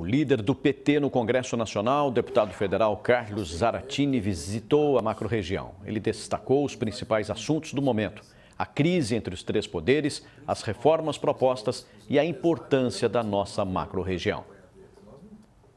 O líder do PT no Congresso Nacional, deputado federal Carlos Zaratini, visitou a macro-região. Ele destacou os principais assuntos do momento: a crise entre os três poderes, as reformas propostas e a importância da nossa macro-região.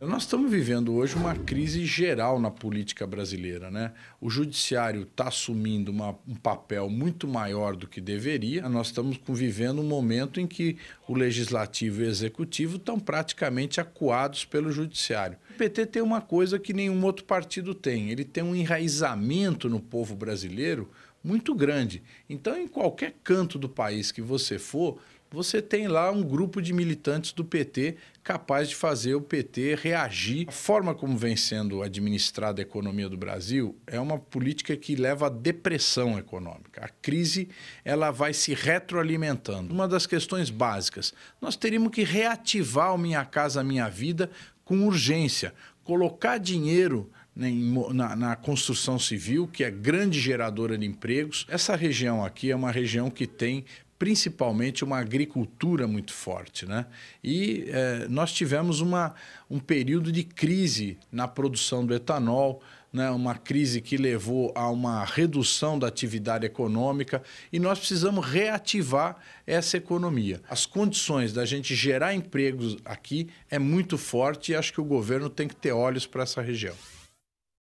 Nós estamos vivendo hoje uma crise geral na política brasileira. Né? O judiciário está assumindo uma, um papel muito maior do que deveria. Nós estamos vivendo um momento em que o legislativo e o executivo estão praticamente acuados pelo judiciário. O PT tem uma coisa que nenhum outro partido tem: ele tem um enraizamento no povo brasileiro muito grande. Então, em qualquer canto do país que você for, você tem lá um grupo de militantes do PT capaz de fazer o PT reagir. A forma como vem sendo administrada a economia do Brasil é uma política que leva à depressão econômica. A crise ela vai se retroalimentando. Uma das questões básicas, nós teríamos que reativar o Minha Casa Minha Vida com urgência, colocar dinheiro na, na, construção civil, que é grande geradora de empregos. Essa região aqui é uma região que tem principalmente uma agricultura muito forte. Né? E eh, nós tivemos uma, um período de crise na produção do etanol, né? uma crise que levou a uma redução da atividade econômica e nós precisamos reativar essa economia. As condições da gente gerar empregos aqui é muito forte e acho que o governo tem que ter olhos para essa região.